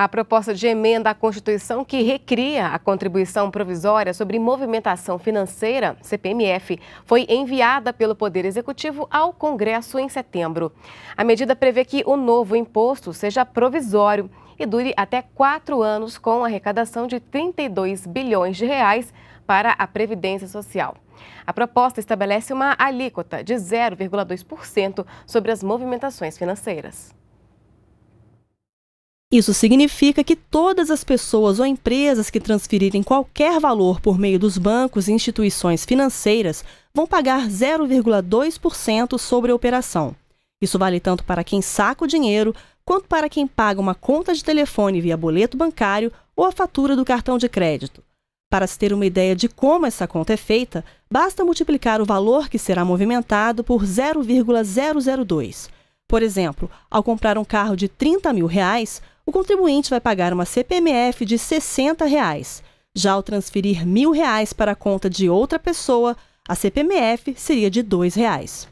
A proposta de emenda à Constituição que recria a contribuição provisória sobre movimentação financeira, CPMF, foi enviada pelo Poder Executivo ao Congresso em setembro. A medida prevê que o novo imposto seja provisório e dure até quatro anos com arrecadação de 32 bilhões de reais para a Previdência Social. A proposta estabelece uma alíquota de 0,2% sobre as movimentações financeiras. Isso significa que todas as pessoas ou empresas que transferirem qualquer valor por meio dos bancos e instituições financeiras vão pagar 0,2% sobre a operação. Isso vale tanto para quem saca o dinheiro, quanto para quem paga uma conta de telefone via boleto bancário ou a fatura do cartão de crédito. Para se ter uma ideia de como essa conta é feita, basta multiplicar o valor que será movimentado por 0,002. Por exemplo, ao comprar um carro de 30 mil reais, o contribuinte vai pagar uma CPMF de R$ 60. Reais. Já ao transferir R$ 1.000 para a conta de outra pessoa, a CPMF seria de R$ reais.